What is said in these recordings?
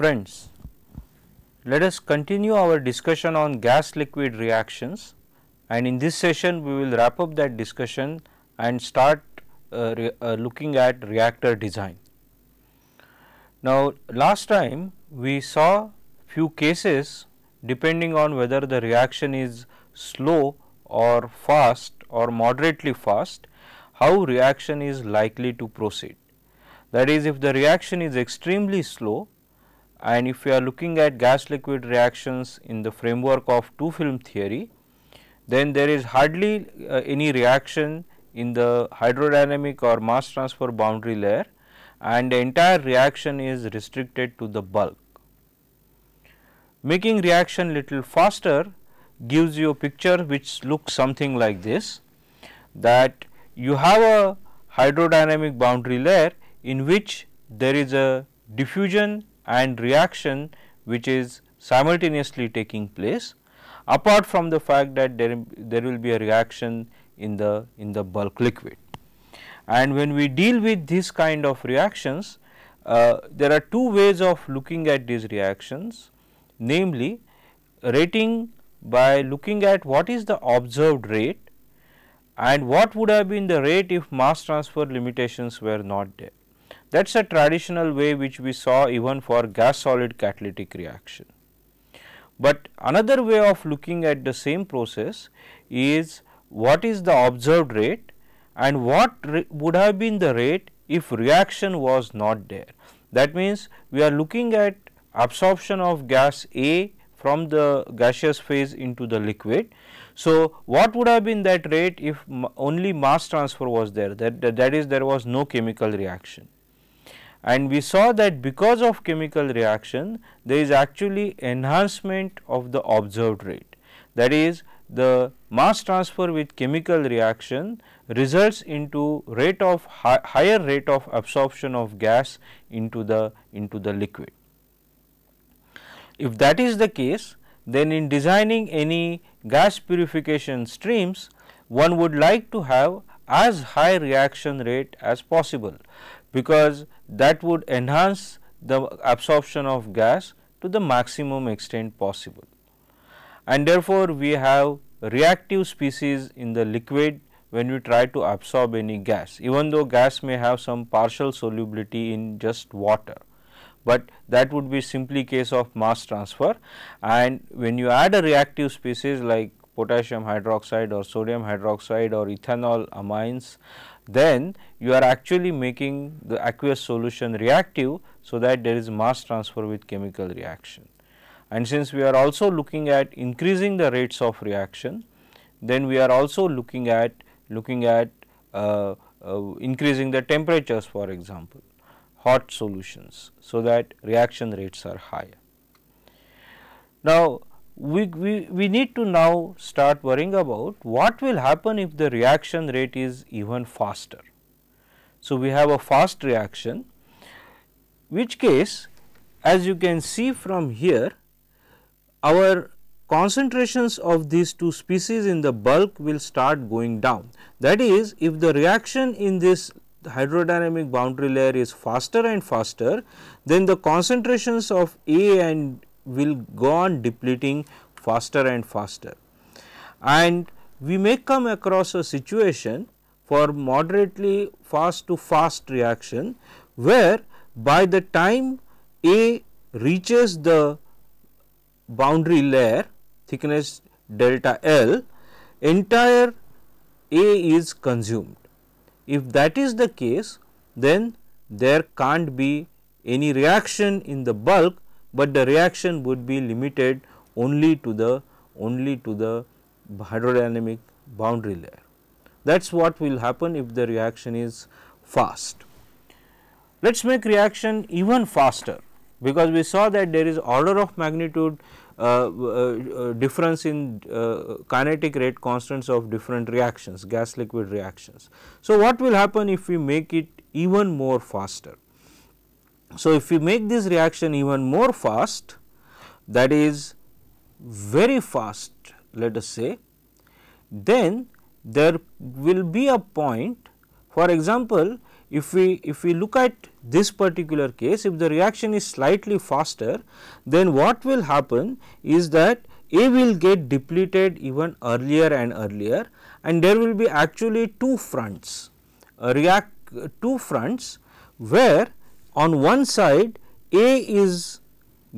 Friends, let us continue our discussion on gas liquid reactions and in this session we will wrap up that discussion and start uh, re, uh, looking at reactor design. Now, last time we saw few cases depending on whether the reaction is slow or fast or moderately fast, how reaction is likely to proceed. That is if the reaction is extremely slow, and if you are looking at gas liquid reactions in the framework of two film theory, then there is hardly uh, any reaction in the hydrodynamic or mass transfer boundary layer and the entire reaction is restricted to the bulk. Making reaction little faster gives you a picture which looks something like this that you have a hydrodynamic boundary layer in which there is a diffusion and reaction which is simultaneously taking place apart from the fact that there, there will be a reaction in the in the bulk liquid. And when we deal with this kind of reactions, uh, there are two ways of looking at these reactions namely rating by looking at what is the observed rate and what would have been the rate if mass transfer limitations were not there. That is a traditional way which we saw even for gas solid catalytic reaction. But another way of looking at the same process is what is the observed rate and what would have been the rate if reaction was not there. That means, we are looking at absorption of gas A from the gaseous phase into the liquid. So, what would have been that rate if only mass transfer was there that, that, that is there was no chemical reaction and we saw that because of chemical reaction there is actually enhancement of the observed rate that is the mass transfer with chemical reaction results into rate of hi higher rate of absorption of gas into the into the liquid. If that is the case then in designing any gas purification streams one would like to have as high reaction rate as possible because that would enhance the absorption of gas to the maximum extent possible. And therefore, we have reactive species in the liquid when we try to absorb any gas, even though gas may have some partial solubility in just water, but that would be simply case of mass transfer. And when you add a reactive species like potassium hydroxide or sodium hydroxide or ethanol amines, then you are actually making the aqueous solution reactive so that there is mass transfer with chemical reaction. And since we are also looking at increasing the rates of reaction, then we are also looking at looking at uh, uh, increasing the temperatures for example, hot solutions, so that reaction rates are high. Now, we, we, we need to now start worrying about what will happen if the reaction rate is even faster. So, we have a fast reaction which case as you can see from here our concentrations of these two species in the bulk will start going down. That is if the reaction in this hydrodynamic boundary layer is faster and faster then the concentrations of A and will go on depleting faster and faster. And we may come across a situation for moderately fast to fast reaction where by the time A reaches the boundary layer thickness delta L entire A is consumed. If that is the case then there can't be any reaction in the bulk but the reaction would be limited only to the only to the hydrodynamic boundary layer. That is what will happen if the reaction is fast. Let us make reaction even faster because we saw that there is order of magnitude uh, uh, uh, difference in uh, kinetic rate constants of different reactions, gas liquid reactions. So, what will happen if we make it even more faster? So, if we make this reaction even more fast that is very fast let us say, then there will be a point for example, if we if we look at this particular case if the reaction is slightly faster then what will happen is that A will get depleted even earlier and earlier and there will be actually two fronts react two fronts where on one side A is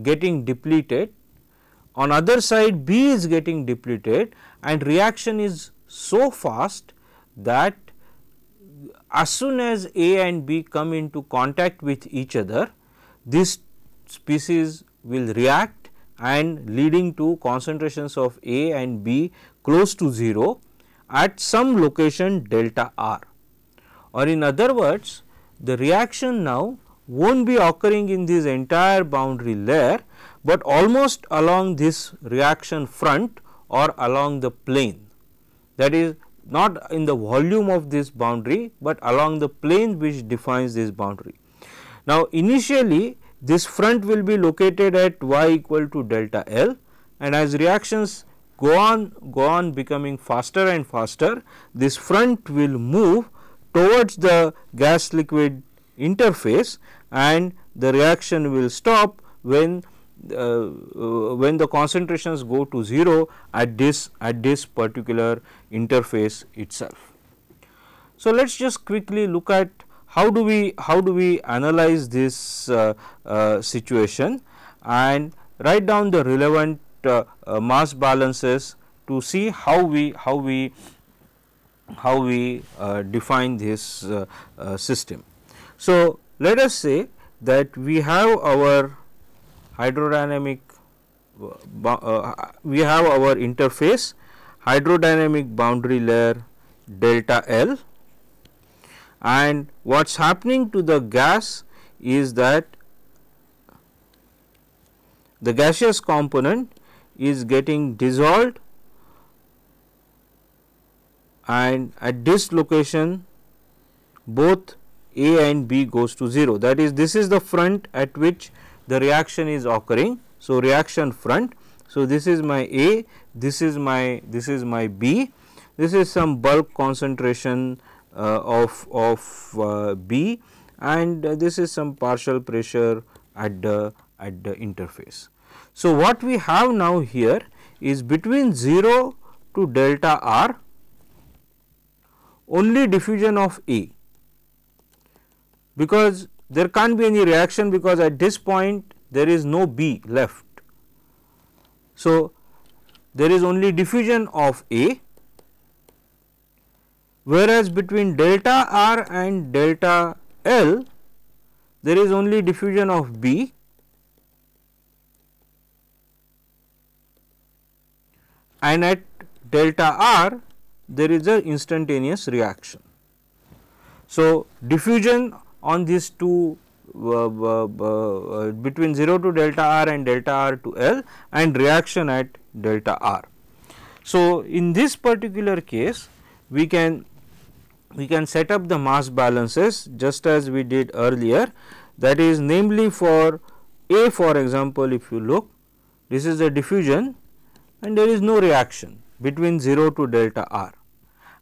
getting depleted, on other side B is getting depleted and reaction is so fast that as soon as A and B come into contact with each other, this species will react and leading to concentrations of A and B close to 0 at some location delta R or in other words the reaction now will not be occurring in this entire boundary layer, but almost along this reaction front or along the plane that is not in the volume of this boundary, but along the plane which defines this boundary. Now, initially this front will be located at y equal to delta L and as reactions go on go on becoming faster and faster this front will move towards the gas liquid interface and the reaction will stop when uh, uh, when the concentrations go to 0 at this at this particular interface itself. So, let us just quickly look at how do we how do we analyze this uh, uh, situation and write down the relevant uh, uh, mass balances to see how we how we how we define this system. So, let us say that we have our hydrodynamic uh, uh, we have our interface hydrodynamic boundary layer delta L and what is happening to the gas is that the gaseous component is getting dissolved and at this location both a and B goes to 0 that is this is the front at which the reaction is occurring. So, reaction front. So, this is my A, this is my this is my B, this is some bulk concentration uh, of, of uh, B and uh, this is some partial pressure at the at the interface. So, what we have now here is between 0 to delta R only diffusion of A because there can't be any reaction because at this point there is no B left. So, there is only diffusion of A whereas between delta R and delta L there is only diffusion of B and at delta R there is a instantaneous reaction. So, diffusion on these two uh, uh, uh, between 0 to delta r and delta r to L and reaction at delta r. So, in this particular case we can we can set up the mass balances just as we did earlier that is namely for A for example, if you look this is the diffusion and there is no reaction between 0 to delta r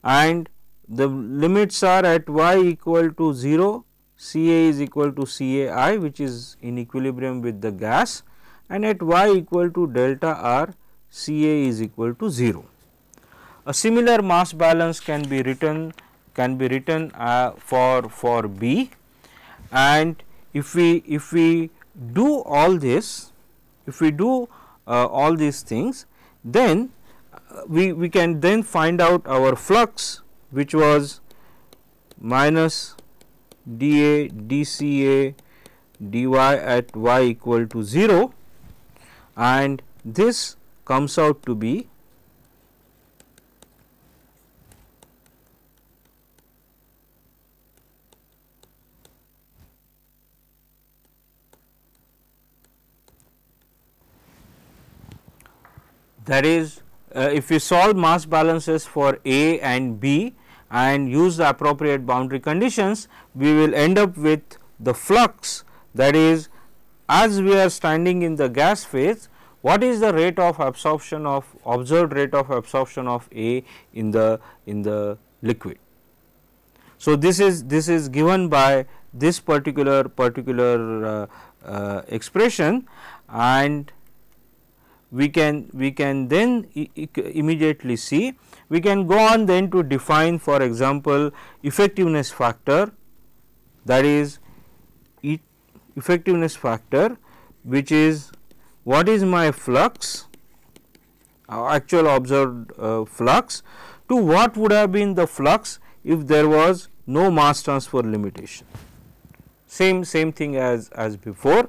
and the limits are at y equal to 0 Ca is equal to Cai which is in equilibrium with the gas and at y equal to delta r Ca is equal to 0. A similar mass balance can be written can be written uh, for for B and if we if we do all this if we do uh, all these things then uh, we we can then find out our flux which was minus dA dCA dy at y equal to 0 and this comes out to be that is uh, if we solve mass balances for A and B and use the appropriate boundary conditions, we will end up with the flux that is as we are standing in the gas phase, what is the rate of absorption of observed rate of absorption of A in the in the liquid. So, this is this is given by this particular particular uh, uh, expression and we can we can then immediately see we can go on then to define for example effectiveness factor that is e effectiveness factor which is what is my flux actual observed uh, flux to what would have been the flux if there was no mass transfer limitation same same thing as as before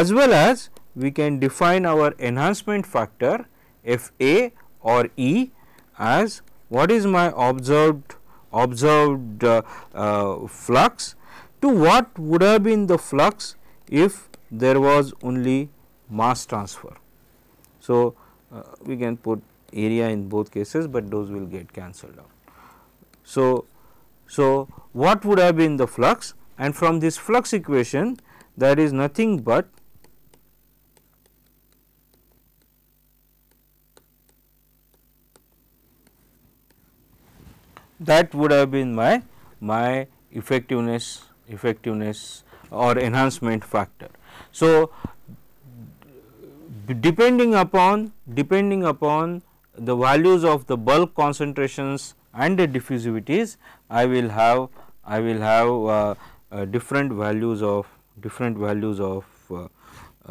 as well as we can define our enhancement factor F A or E as what is my observed observed uh, uh, flux to what would have been the flux if there was only mass transfer. So, uh, we can put area in both cases, but those will get cancelled out. So, so what would have been the flux and from this flux equation that is nothing but that would have been my my effectiveness effectiveness or enhancement factor. So, depending upon depending upon the values of the bulk concentrations and the diffusivities I will have I will have uh, uh, different values of different values of uh,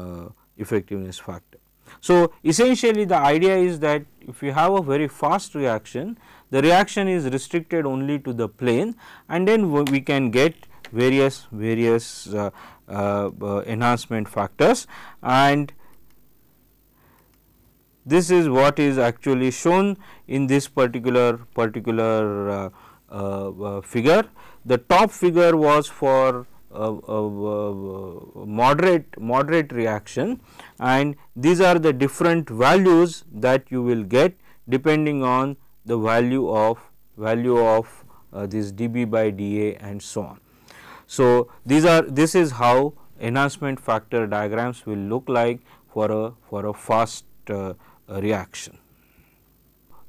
uh effectiveness factor. So, essentially the idea is that if you have a very fast reaction the reaction is restricted only to the plane and then we can get various various uh, uh, uh, enhancement factors and this is what is actually shown in this particular particular uh, uh, figure. The top figure was for moderate moderate reaction and these are the different values that you will get depending on the value of value of uh, this dB by dA and so on. So, these are this is how enhancement factor diagrams will look like for a for a fast uh, reaction.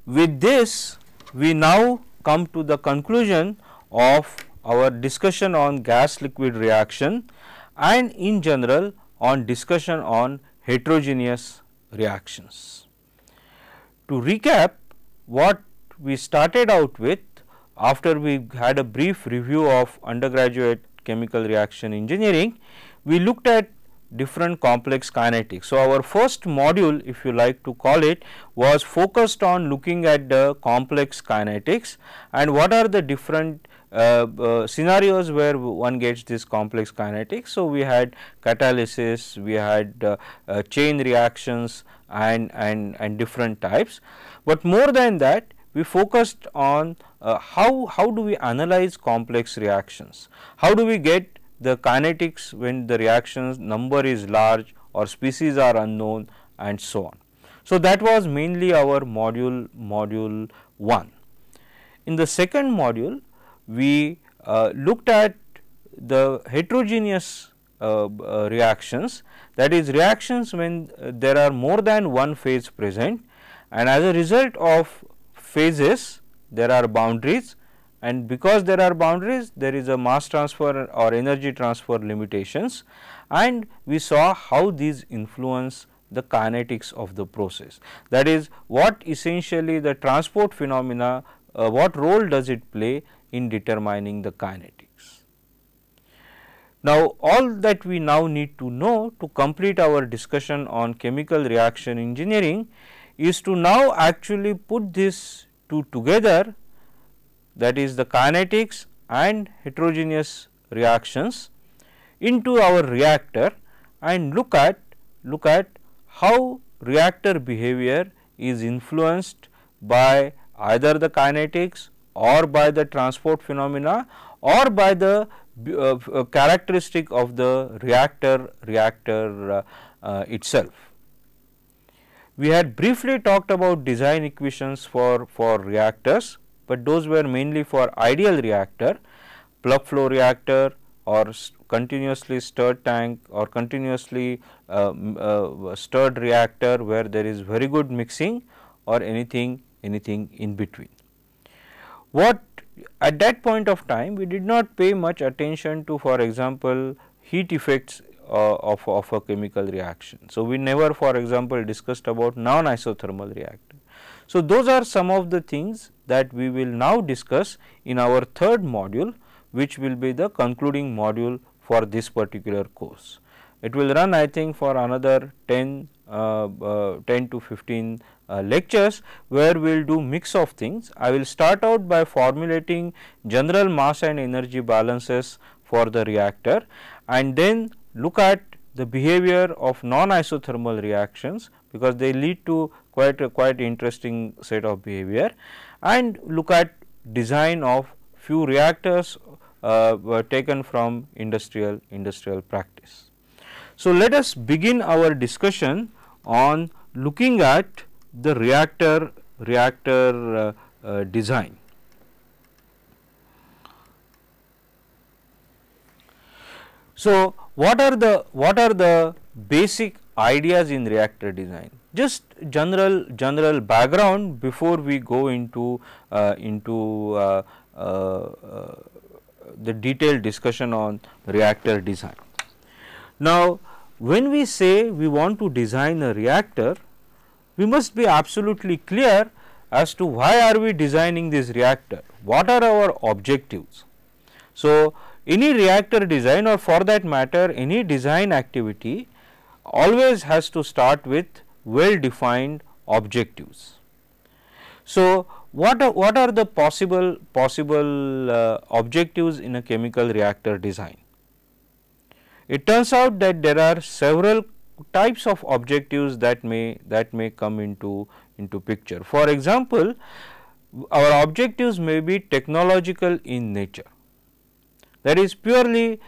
With this we now come to the conclusion of our discussion on gas liquid reaction and in general on discussion on heterogeneous reactions. To recap what we started out with after we had a brief review of undergraduate chemical reaction engineering, we looked at different complex kinetics. So, our first module if you like to call it was focused on looking at the complex kinetics and what are the different uh, uh, scenarios where one gets this complex kinetics. So, we had catalysis, we had uh, uh chain reactions and, and, and different types. But more than that, we focused on uh, how, how do we analyze complex reactions? How do we get the kinetics when the reactions number is large or species are unknown and so on. So, that was mainly our module, module 1. In the second module, we uh, looked at the heterogeneous uh, uh, reactions that is reactions when uh, there are more than one phase present and as a result of phases there are boundaries and because there are boundaries there is a mass transfer or energy transfer limitations and we saw how these influence the kinetics of the process. That is what essentially the transport phenomena uh, what role does it play in determining the kinetics. Now, all that we now need to know to complete our discussion on chemical reaction engineering is to now actually put these two together that is the kinetics and heterogeneous reactions into our reactor and look at look at how reactor behavior is influenced by either the kinetics or by the transport phenomena or by the uh, uh characteristic of the reactor reactor uh, uh, itself. We had briefly talked about design equations for, for reactors, but those were mainly for ideal reactor, plug flow reactor or continuously stirred tank or continuously uh, uh, stirred reactor where there is very good mixing or anything anything in between. What at that point of time we did not pay much attention to for example, heat effects uh, of, of a chemical reaction. So, we never for example discussed about non-isothermal reactor. So, those are some of the things that we will now discuss in our third module which will be the concluding module for this particular course. It will run I think for another 10, uh, uh, 10 to 15 uh, lectures where we will do mix of things. I will start out by formulating general mass and energy balances for the reactor and then look at the behavior of non-isothermal reactions because they lead to quite a quite interesting set of behavior and look at design of few reactors uh, taken from industrial industrial practice. So, let us begin our discussion on looking at the reactor reactor uh, uh, design. So, what are the what are the basic ideas in reactor design? Just general general background before we go into uh, into uh, uh, the detailed discussion on reactor design. Now, when we say we want to design a reactor, we must be absolutely clear as to why are we designing this reactor, what are our objectives. So, any reactor design or for that matter any design activity always has to start with well defined objectives. So, what are, what are the possible possible uh, objectives in a chemical reactor design? It turns out that there are several types of objectives that may that may come into into picture. For example, our objectives may be technological in nature that is purely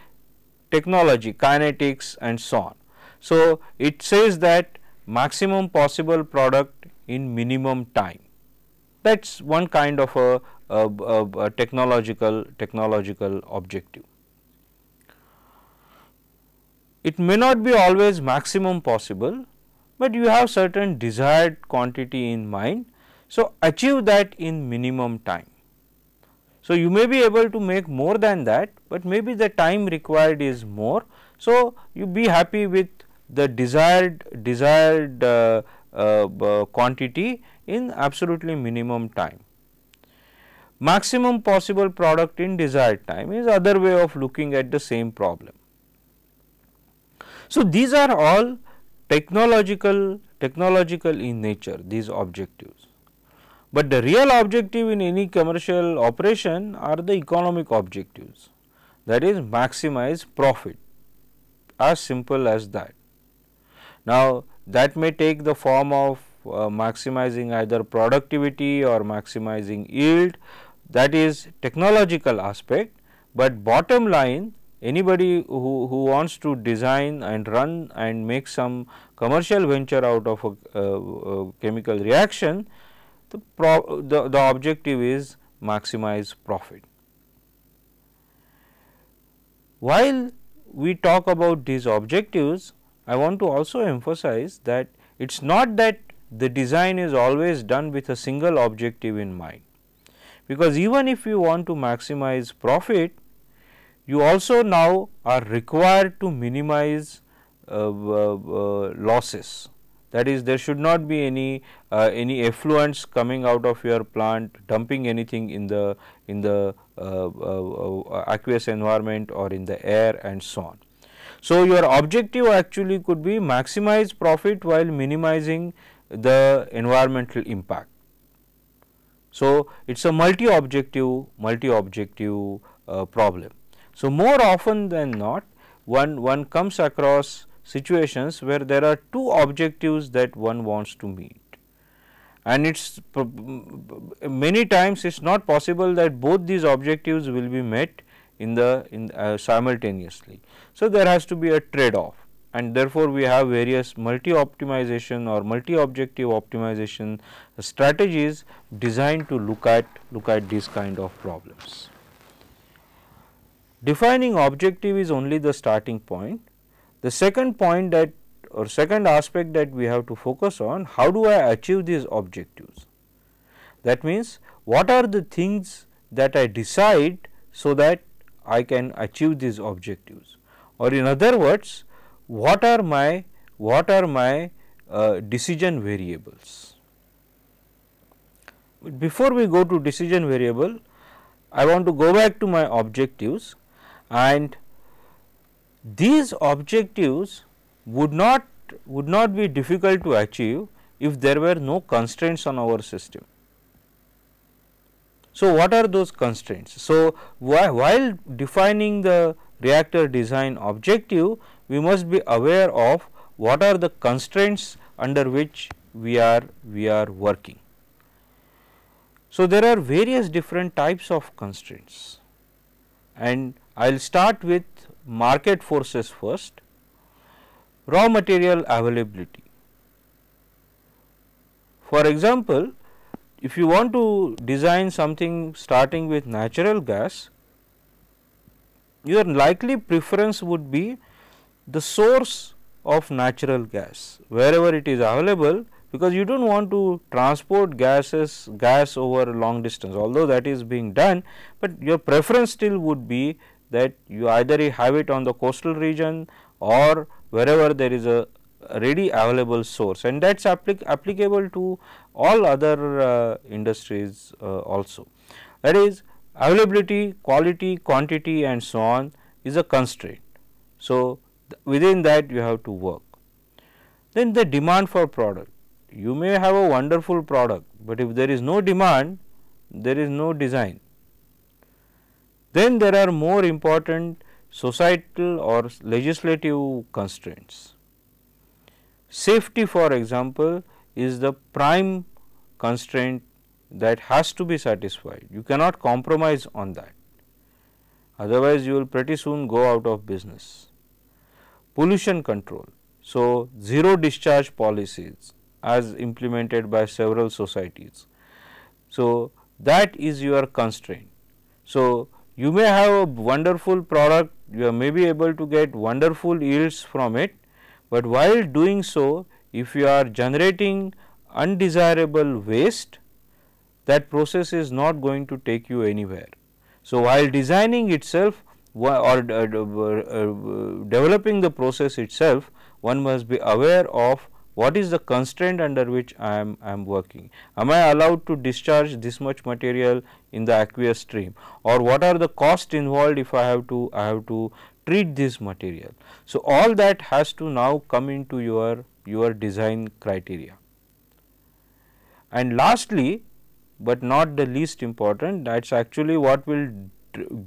technology, kinetics and so on. So, it says that maximum possible product in minimum time that is one kind of a, a, a, a, technological technological objective. It may not be always maximum possible, but you have certain desired quantity in mind. So, achieve that in minimum time. So, you may be able to make more than that, but maybe the time required is more. So, you be happy with the desired desired uh, uh, uh, quantity in absolutely minimum time. Maximum possible product in desired time is other way of looking at the same problem. So, these are all technological technological in nature these objectives. But the real objective in any commercial operation are the economic objectives that is maximize profit as simple as that. Now, that may take the form of uh, maximizing either productivity or maximizing yield that is technological aspect, but bottom line anybody who, who wants to design and run and make some commercial venture out of a, uh, uh chemical reaction the, pro, the, the objective is maximize profit. While we talk about these objectives, I want to also emphasize that it is not that the design is always done with a single objective in mind, because even if you want to maximize profit, you also now are required to minimize uh, uh, uh, losses that is there should not be any uh, any effluents coming out of your plant dumping anything in the in the uh, uh, uh, aqueous environment or in the air and so on. So, your objective actually could be maximize profit while minimizing the environmental impact. So, it is a multi objective multi objective uh, problem. So, more often than not one one comes across situations where there are two objectives that one wants to meet and it's many times it's not possible that both these objectives will be met in the in uh, simultaneously. So, there has to be a trade off and therefore, we have various multi optimization or multi objective optimization strategies designed to look at look at these kind of problems. Defining objective is only the starting point the second point that or second aspect that we have to focus on how do I achieve these objectives. That means, what are the things that I decide so that I can achieve these objectives or in other words what are my what are my uh, decision variables. Before we go to decision variable I want to go back to my objectives and these objectives would not would not be difficult to achieve if there were no constraints on our system. So, what are those constraints? So, wh while defining the reactor design objective, we must be aware of what are the constraints under which we are we are working. So, there are various different types of constraints and I will start with market forces first, raw material availability. For example, if you want to design something starting with natural gas, your likely preference would be the source of natural gas wherever it is available because you do not want to transport gases gas over long distance although that is being done, but your preference still would be that you either have it on the coastal region or wherever there is a ready available source and that is applic applicable to all other uh, industries uh, also. That is availability, quality, quantity and so on is a constraint. So, th within that you have to work. Then the demand for product, you may have a wonderful product, but if there is no demand, there is no design. Then there are more important societal or legislative constraints. Safety for example, is the prime constraint that has to be satisfied. You cannot compromise on that, otherwise you will pretty soon go out of business. Pollution control. So, zero discharge policies as implemented by several societies. So, that is your constraint. So, you may have a wonderful product, you may be able to get wonderful yields from it, but while doing so, if you are generating undesirable waste, that process is not going to take you anywhere. So, while designing itself or uh, uh, uh, developing the process itself, one must be aware of what is the constraint under which I am, I am working? Am I allowed to discharge this much material in the aqueous stream or what are the cost involved if I have to, I have to treat this material. So, all that has to now come into your, your design criteria. And lastly, but not the least important that is actually what will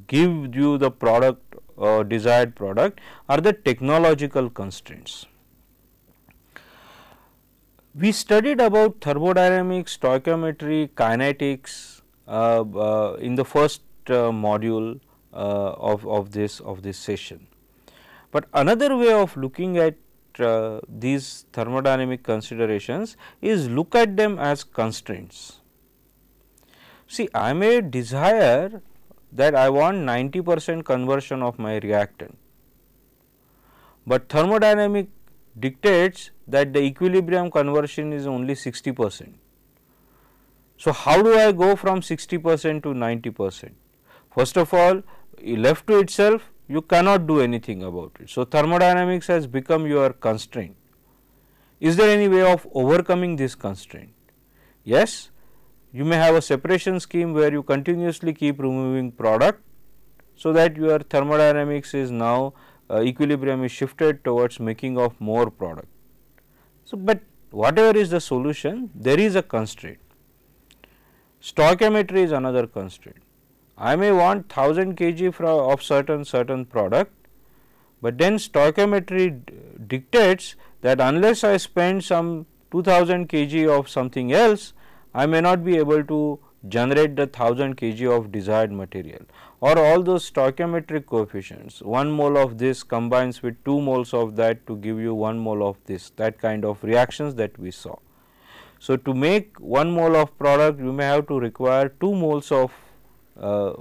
give you the product uh, desired product are the technological constraints. We studied about thermodynamics, stoichiometry, kinetics uh, uh, in the first uh, module uh, of, of this of this session. But another way of looking at uh, these thermodynamic considerations is look at them as constraints. See I may desire that I want 90 percent conversion of my reactant, but thermodynamic dictates that the equilibrium conversion is only 60 percent. So, how do I go from 60 percent to 90 percent? First of all, left to itself you cannot do anything about it. So, thermodynamics has become your constraint. Is there any way of overcoming this constraint? Yes, you may have a separation scheme where you continuously keep removing product. So, that your thermodynamics is now uh, equilibrium is shifted towards making of more product. So, but whatever is the solution there is a constraint. Stoichiometry is another constraint. I may want 1000 kg of certain certain product, but then stoichiometry dictates that unless I spend some 2000 kg of something else, I may not be able to generate the 1000 kg of desired material or all those stoichiometric coefficients 1 mole of this combines with 2 moles of that to give you 1 mole of this that kind of reactions that we saw. So, to make 1 mole of product you may have to require 2 moles of uh,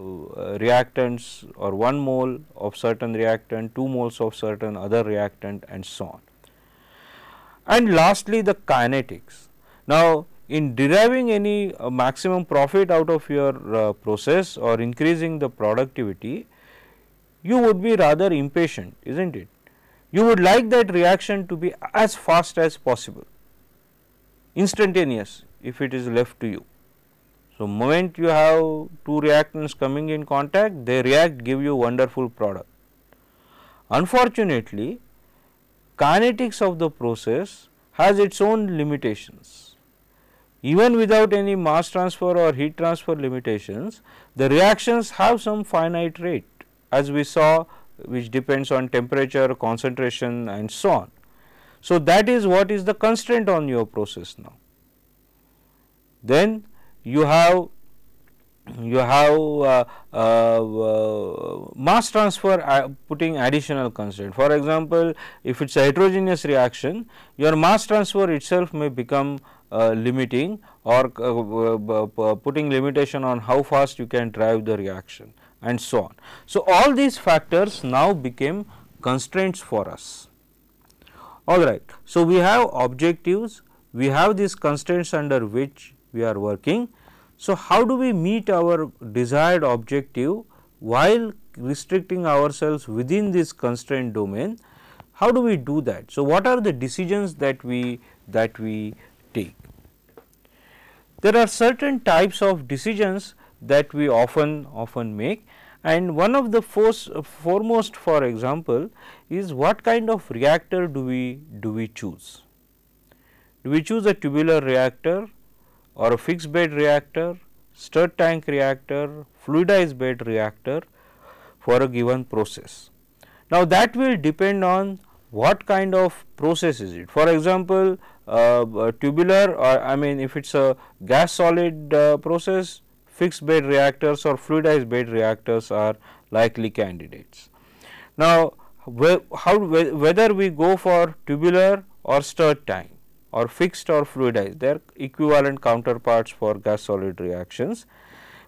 reactants or 1 mole of certain reactant, 2 moles of certain other reactant and so on. And lastly, the kinetics. Now, in deriving any uh, maximum profit out of your uh, process or increasing the productivity, you would be rather impatient, is not it? You would like that reaction to be as fast as possible, instantaneous if it is left to you. So, moment you have two reactants coming in contact, they react give you wonderful product. Unfortunately, kinetics of the process has its own limitations even without any mass transfer or heat transfer limitations, the reactions have some finite rate as we saw which depends on temperature, concentration and so on. So, that is what is the constraint on your process now. Then you have you have uh, uh, uh, mass transfer uh, putting additional constraint. For example, if it is a heterogeneous reaction, your mass transfer itself may become uh, limiting or uh, uh, putting limitation on how fast you can drive the reaction and so on. So, all these factors now became constraints for us. All right. So, we have objectives, we have these constraints under which we are working. So, how do we meet our desired objective while restricting ourselves within this constraint domain? How do we do that? So, what are the decisions that we that we there are certain types of decisions that we often often make and one of the first, foremost for example is what kind of reactor do we do we choose? Do we choose a tubular reactor or a fixed bed reactor, stirred tank reactor, fluidized bed reactor for a given process? Now, that will depend on what kind of process is it. For example, uh, uh, tubular or I mean if it is a gas solid uh, process fixed bed reactors or fluidized bed reactors are likely candidates. Now, how whether we go for tubular or stirred tank or fixed or fluidized are equivalent counterparts for gas solid reactions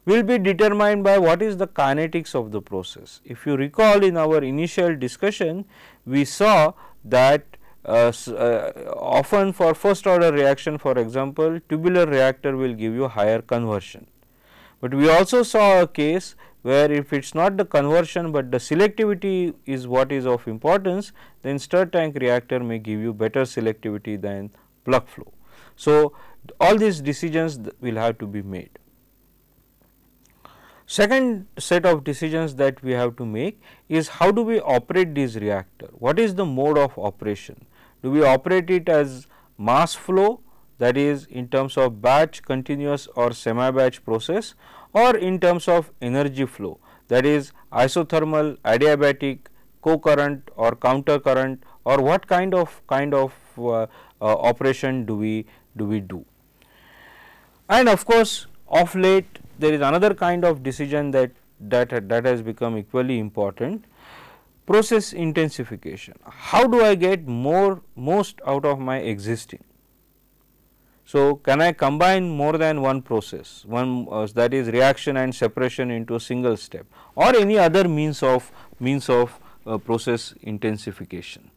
will be determined by what is the kinetics of the process. If you recall in our initial discussion we saw that uh, uh, often for first order reaction for example, tubular reactor will give you higher conversion. But we also saw a case where if it is not the conversion, but the selectivity is what is of importance, then stir tank reactor may give you better selectivity than plug flow. So, all these decisions will have to be made. Second set of decisions that we have to make is how do we operate this reactor? What is the mode of operation? do we operate it as mass flow that is in terms of batch continuous or semi batch process or in terms of energy flow that is isothermal, adiabatic, co-current or counter current or what kind of kind of uh, uh, operation do we do we do. And of course, of late there is another kind of decision that that that has become equally important process intensification. How do I get more most out of my existing? So, can I combine more than one process, one uh, that is reaction and separation into a single step or any other means of means of uh, process intensification.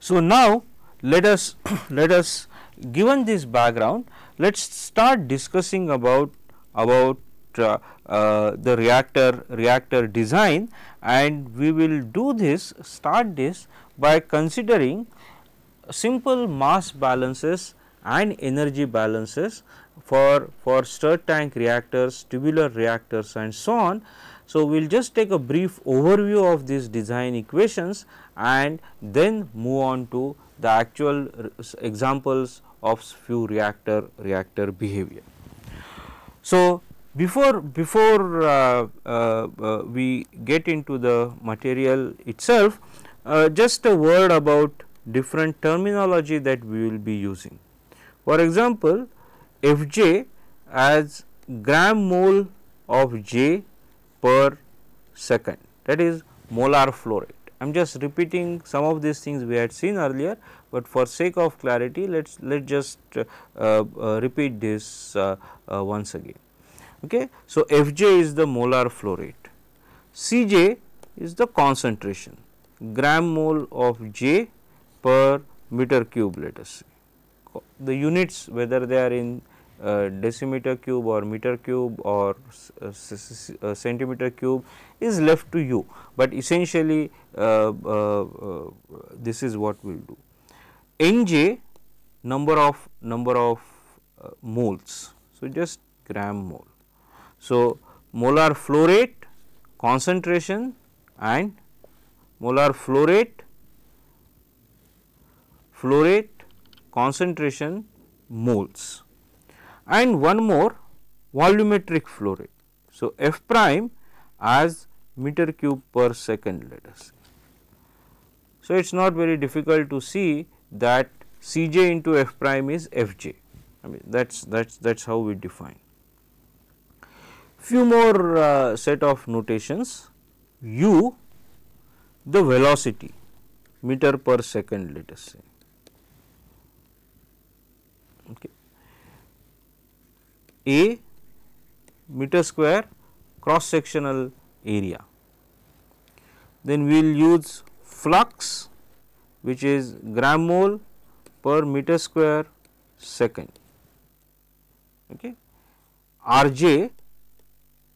So, now let us let us given this background, let us start discussing about about uh, the reactor reactor design and we will do this start this by considering simple mass balances and energy balances for, for stirred tank reactors, tubular reactors and so on. So, we will just take a brief overview of these design equations and then move on to the actual examples of few reactor reactor behavior. So, before, before uh, uh, uh, we get into the material itself, uh, just a word about different terminology that we will be using. For example, Fj as gram mole of J per second that is molar flow rate. I am just repeating some of these things we had seen earlier, but for sake of clarity let us let just uh, uh, repeat this uh, uh once again. Okay. So, Fj is the molar flow rate, Cj is the concentration gram mole of J per meter cube let us say. The units whether they are in uh, decimeter cube or meter cube or uh, uh, centimeter cube is left to you, but essentially uh, uh, uh, this is what we will do. Nj number of number of moles. So, just gram mole so, molar flow rate, concentration and molar flow rate, flow rate, concentration, moles and one more volumetric flow rate. So, F prime as meter cube per second let us So, it is not very difficult to see that C j into F prime is F j I mean that is that is that is how we define few more uh, set of notations u the velocity meter per second let us say. Okay. A meter square cross sectional area. Then we will use flux which is gram mole per meter square second. Okay. Rj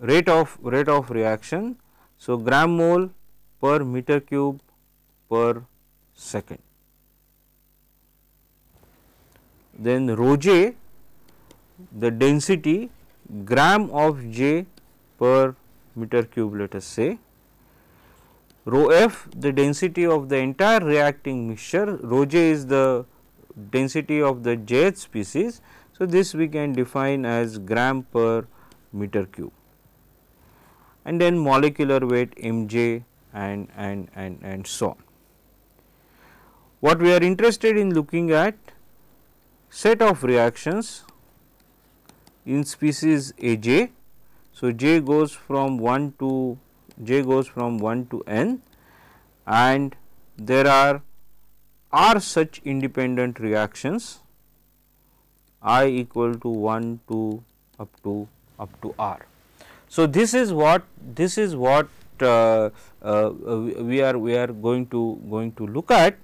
rate of rate of reaction. So, gram mole per meter cube per second. Then rho j the density gram of j per meter cube let us say rho f the density of the entire reacting mixture rho j is the density of the jth species. So, this we can define as gram per meter cube and then molecular weight mj and, and, and, and so on. What we are interested in looking at set of reactions in species aj. So, j goes from 1 to j goes from 1 to n and there are are such independent reactions i equal to 1 to up to up to r. So, this is what this is what uh, uh, uh we are we are going to going to look at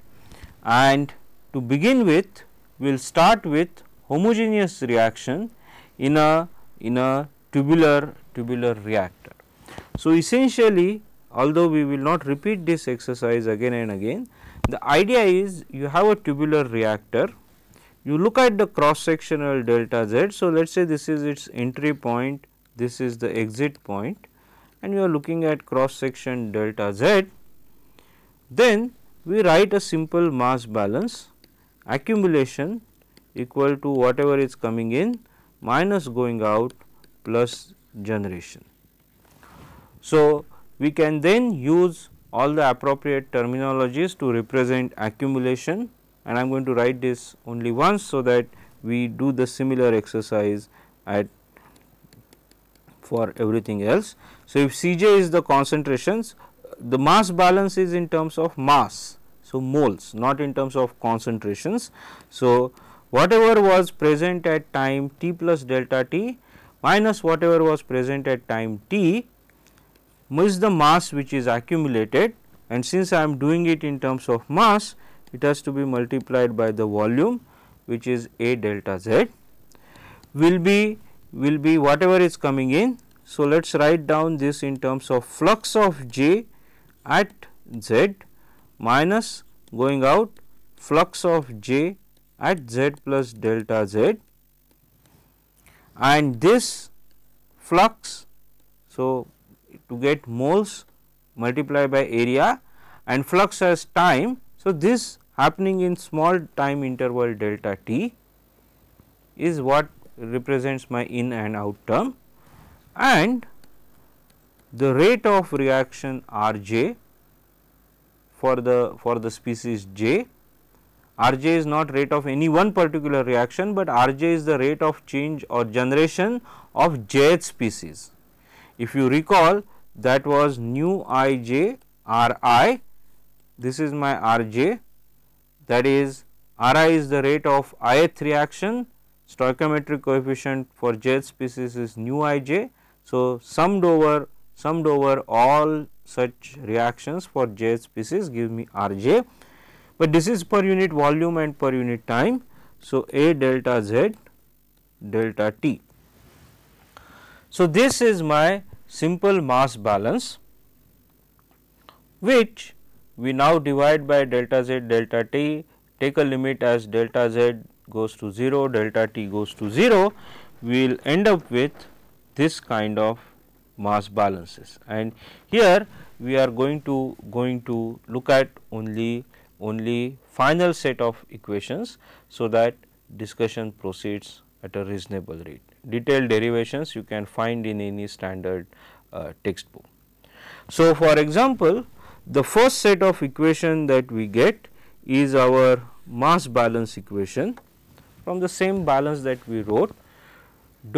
and to begin with we will start with homogeneous reaction in a in a tubular tubular reactor. So, essentially although we will not repeat this exercise again and again the idea is you have a tubular reactor you look at the cross sectional delta z. So, let us say this is its entry point this is the exit point and we are looking at cross section delta z, then we write a simple mass balance accumulation equal to whatever is coming in minus going out plus generation. So, we can then use all the appropriate terminologies to represent accumulation and I am going to write this only once so that we do the similar exercise at for everything else. So, if C j is the concentrations, the mass balance is in terms of mass. So, moles not in terms of concentrations. So, whatever was present at time t plus delta t minus whatever was present at time t is the mass which is accumulated and since I am doing it in terms of mass it has to be multiplied by the volume which is A delta z will be will be whatever is coming in. So, let us write down this in terms of flux of j at z minus going out flux of j at z plus delta z and this flux. So, to get moles multiply by area and flux as time. So, this happening in small time interval delta t is what represents my in and out term and the rate of reaction R j for the for the species j. R j is not rate of any one particular reaction, but R j is the rate of change or generation of jth species. If you recall that was nu i j R i, this is my R j that is R i is the rate of ith reaction stoichiometric coefficient for j species is nu ij. So, summed over summed over all such reactions for j species give me R j, but this is per unit volume and per unit time. So, A delta z delta t. So, this is my simple mass balance which we now divide by delta z delta t take a limit as delta z goes to 0, delta t goes to 0, we will end up with this kind of mass balances. And here we are going to going to look at only only final set of equations, so that discussion proceeds at a reasonable rate. Detailed derivations you can find in any standard uh, textbook. So, for example, the first set of equation that we get is our mass balance equation from the same balance that we wrote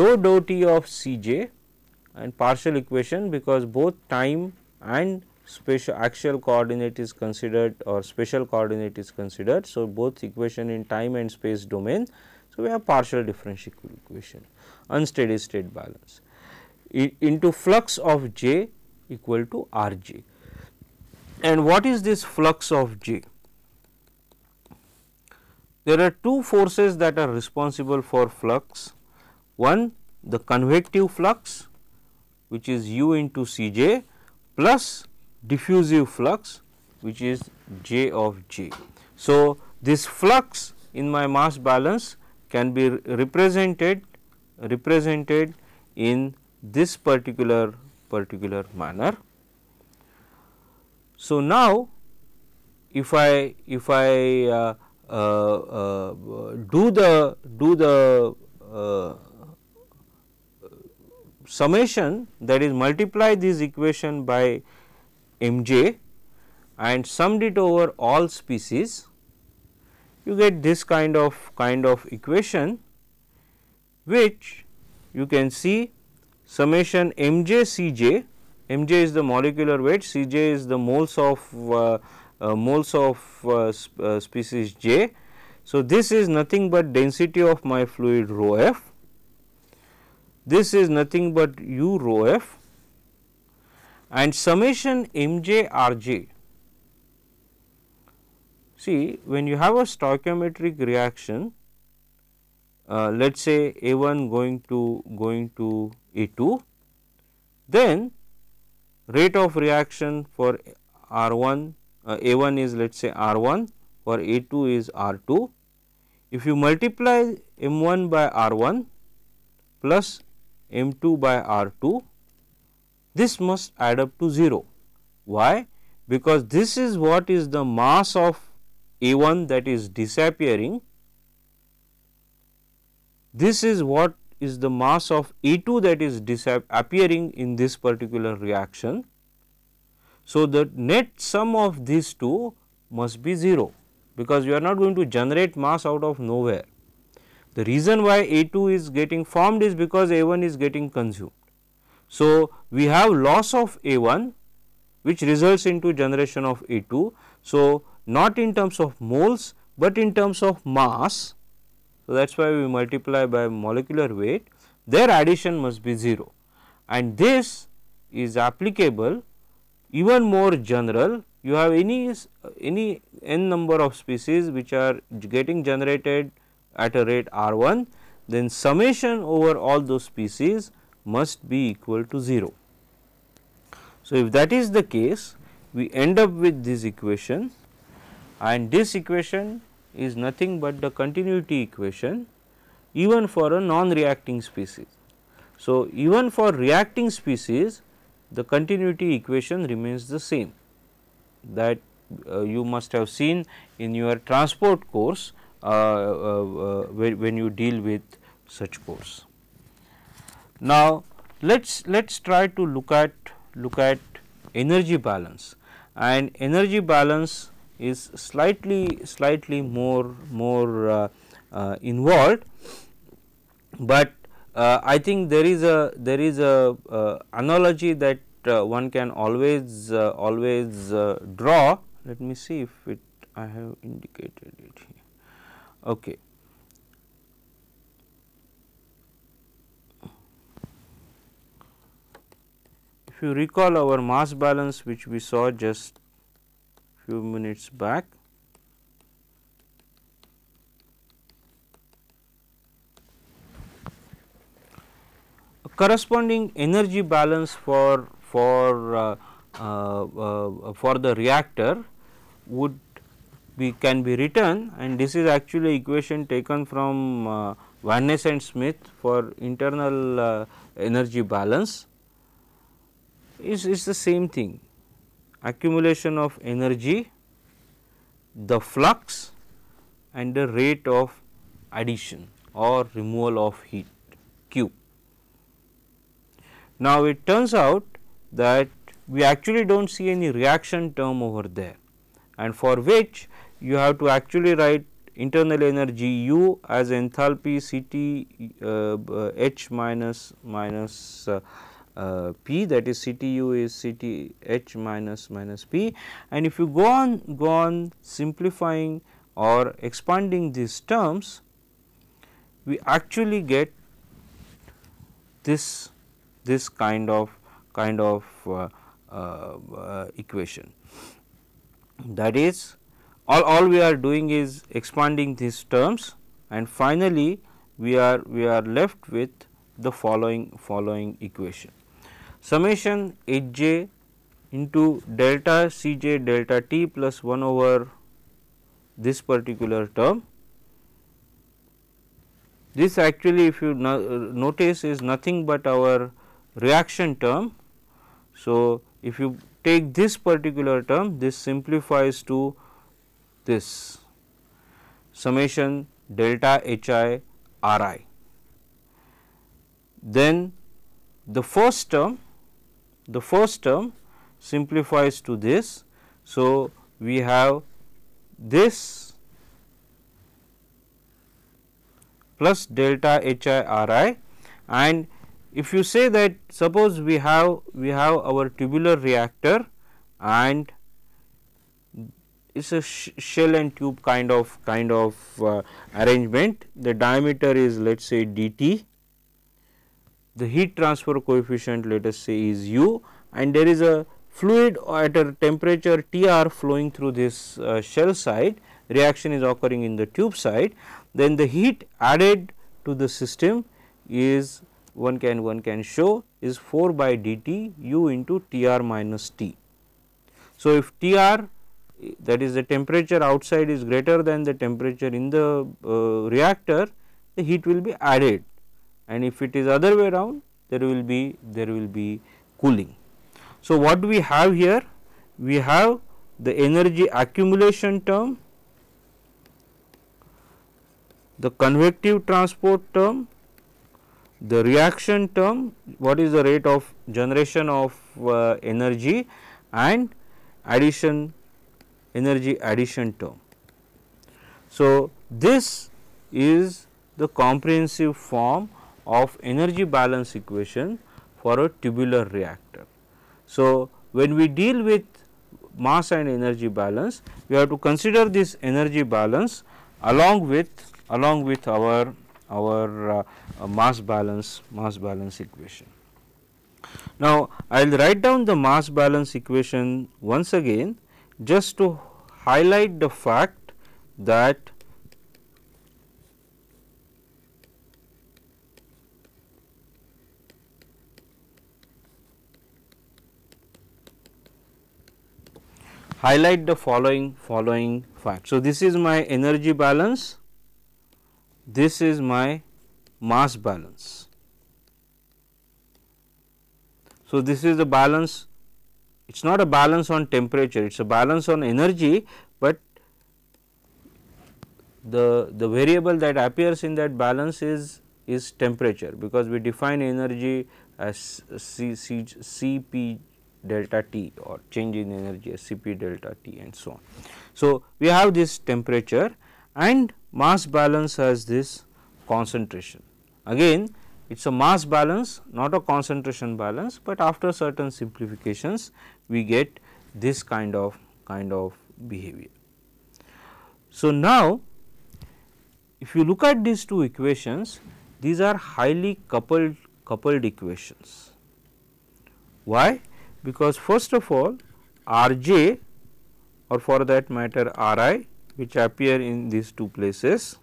dou dou t of C j and partial equation because both time and special axial coordinate is considered or spatial coordinate is considered. So, both equation in time and space domain. So, we have partial differential equation unsteady state balance into flux of j equal to r j. And what is this flux of j? There are two forces that are responsible for flux. One the convective flux which is u into C j plus diffusive flux which is j of j. So, this flux in my mass balance can be represented represented in this particular particular manner. So, now if I if I uh, uh, uh, do the do the uh, summation that is multiply this equation by mj and summed it over all species you get this kind of kind of equation which you can see summation mj cj mj is the molecular weight cj is the moles of uh, uh, moles of uh, uh, species J. So, this is nothing but density of my fluid rho f, this is nothing but u rho f and summation m j r j. See when you have a stoichiometric reaction uh, let us say A 1 going to going to A 2 then rate of reaction for R 1 uh, A 1 is let us say R 1 or A 2 is R 2. If you multiply M 1 by R 1 plus M 2 by R 2, this must add up to 0. Why? Because this is what is the mass of A 1 that is disappearing. This is what is the mass of A2 2 that is appearing in this particular reaction so, the net sum of these two must be 0 because you are not going to generate mass out of nowhere. The reason why A2 is getting formed is because A1 is getting consumed. So, we have loss of A1 which results into generation of A2. So, not in terms of moles, but in terms of mass. So, that is why we multiply by molecular weight, their addition must be 0 and this is applicable even more general you have any any n number of species which are getting generated at a rate r1 then summation over all those species must be equal to 0. So, if that is the case we end up with this equation and this equation is nothing but the continuity equation even for a non reacting species. So, even for reacting species the continuity equation remains the same that uh, you must have seen in your transport course uh, uh, uh when you deal with such course. Now, let us let us try to look at look at energy balance and energy balance is slightly slightly more more uh, uh, involved, but uh, I think there is a there is a uh, analogy that uh, one can always uh, always uh, draw. Let me see if it I have indicated it here. Okay. If you recall our mass balance which we saw just few minutes back, corresponding energy balance for for uh, uh, uh, for the reactor would be can be written and this is actually equation taken from uh, Ness and Smith for internal uh, energy balance is, is the same thing accumulation of energy, the flux and the rate of addition or removal of heat Q. Now, it turns out that we actually do not see any reaction term over there and for which you have to actually write internal energy U as enthalpy Ct uh, H minus minus uh, uh, P that is Ctu is Ct H minus minus P and if you go on go on simplifying or expanding these terms we actually get this this kind of kind of uh, uh, equation. That is all, all we are doing is expanding these terms and finally, we are we are left with the following following equation. Summation h j into delta c j delta t plus 1 over this particular term. This actually if you no, uh, notice is nothing but our reaction term. So, if you take this particular term this simplifies to this summation delta H i R i. Then the first term the first term simplifies to this. So, we have this plus delta H i R i and if you say that suppose we have we have our tubular reactor and it's a sh shell and tube kind of kind of uh, arrangement the diameter is let's say dt the heat transfer coefficient let us say is u and there is a fluid at a temperature Tr flowing through this uh, shell side reaction is occurring in the tube side then the heat added to the system is 1 can 1 can show is 4 by dt u into Tr minus T. So, if Tr that is the temperature outside is greater than the temperature in the uh, reactor, the heat will be added and if it is other way around there will be there will be cooling. So, what we have here? We have the energy accumulation term, the convective transport term the reaction term what is the rate of generation of uh, energy and addition energy addition term. So, this is the comprehensive form of energy balance equation for a tubular reactor. So, when we deal with mass and energy balance, we have to consider this energy balance along with along with our our uh, uh, mass balance mass balance equation. Now, I will write down the mass balance equation once again just to highlight the fact that highlight the following following fact. So, this is my energy balance this is my mass balance. So, this is the balance it is not a balance on temperature it is a balance on energy, but the, the variable that appears in that balance is is temperature because we define energy as C, C, Cp delta T or change in energy as Cp delta T and so on. So, we have this temperature and mass balance has this concentration. Again it is a mass balance not a concentration balance, but after certain simplifications we get this kind of kind of behavior. So, now if you look at these two equations these are highly coupled coupled equations. Why? Because first of all R j or for that matter R i which appear in these two places.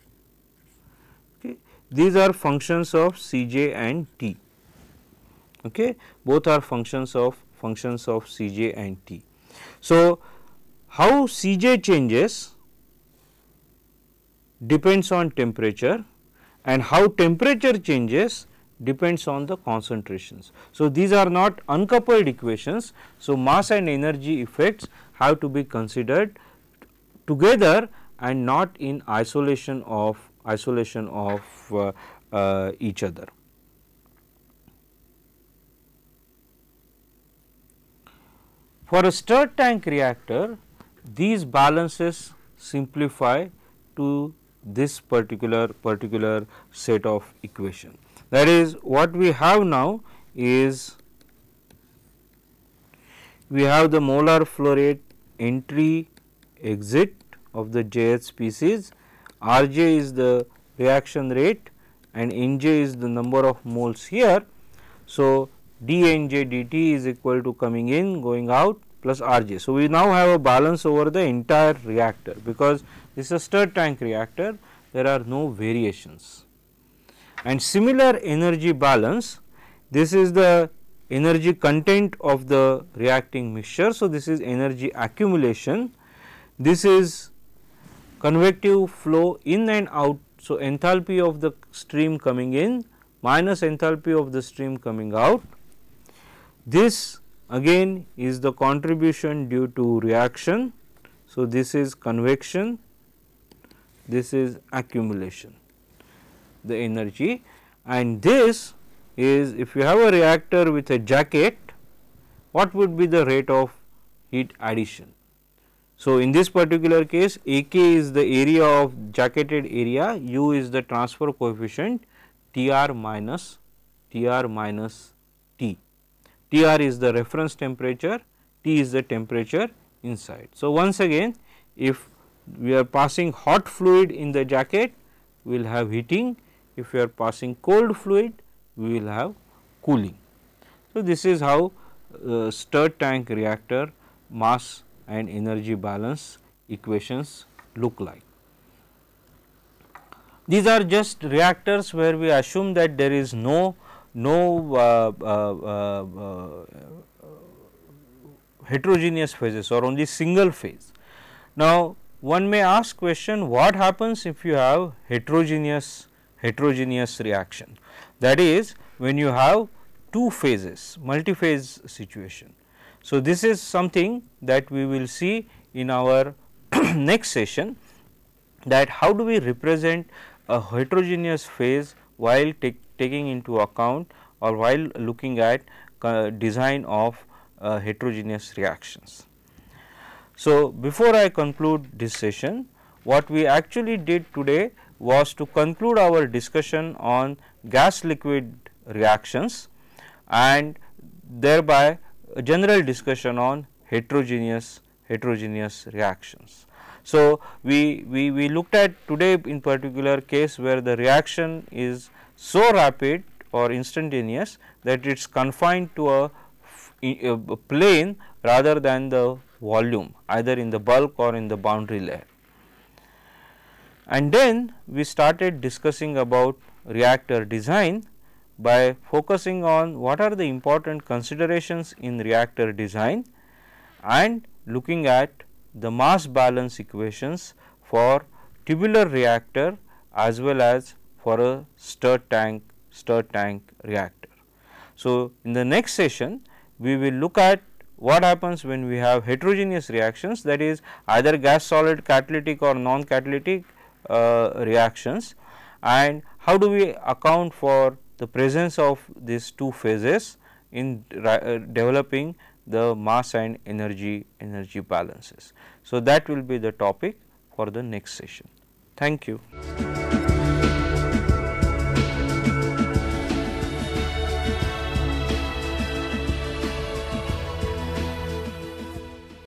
Okay. These are functions of Cj and t. Okay. Both are functions of functions of Cj and t. So, how Cj changes depends on temperature and how temperature changes depends on the concentrations. So, these are not uncoupled equations. So, mass and energy effects have to be considered together and not in isolation of isolation of uh, uh, each other. For a stirred tank reactor, these balances simplify to this particular particular set of equation. That is what we have now is we have the molar flow rate entry exit of the jth species, Rj is the reaction rate and Nj is the number of moles here. So, dNj dt is equal to coming in going out plus Rj. So, we now have a balance over the entire reactor because this is a stirred tank reactor there are no variations. And similar energy balance this is the energy content of the reacting mixture. So, this is energy accumulation this is convective flow in and out. So, enthalpy of the stream coming in minus enthalpy of the stream coming out. This again is the contribution due to reaction. So, this is convection, this is accumulation, the energy and this is if you have a reactor with a jacket, what would be the rate of heat addition? So, in this particular case A k is the area of jacketed area, u is the transfer coefficient T r minus T r minus T. T r is the reference temperature, T is the temperature inside. So, once again if we are passing hot fluid in the jacket, we will have heating, if we are passing cold fluid, we will have cooling. So, this is how uh, stirred tank reactor mass and energy balance equations look like. These are just reactors where we assume that there is no no uh, uh, uh, uh, heterogeneous phases or only single phase. Now, one may ask question what happens if you have heterogeneous heterogeneous reaction that is when you have two phases multiphase situation so, this is something that we will see in our next session that how do we represent a heterogeneous phase while taking into account or while looking at uh, design of uh, heterogeneous reactions. So, before I conclude this session, what we actually did today was to conclude our discussion on gas liquid reactions and thereby a general discussion on heterogeneous heterogeneous reactions. So, we, we, we looked at today in particular case where the reaction is so rapid or instantaneous that it is confined to a, a plane rather than the volume either in the bulk or in the boundary layer. And then we started discussing about reactor design by focusing on what are the important considerations in reactor design and looking at the mass balance equations for tubular reactor as well as for a stirred tank stirred tank reactor. So, in the next session we will look at what happens when we have heterogeneous reactions that is either gas solid catalytic or non catalytic uh, reactions and how do we account for the presence of these two phases in uh, developing the mass and energy energy balances. So, that will be the topic for the next session. Thank you.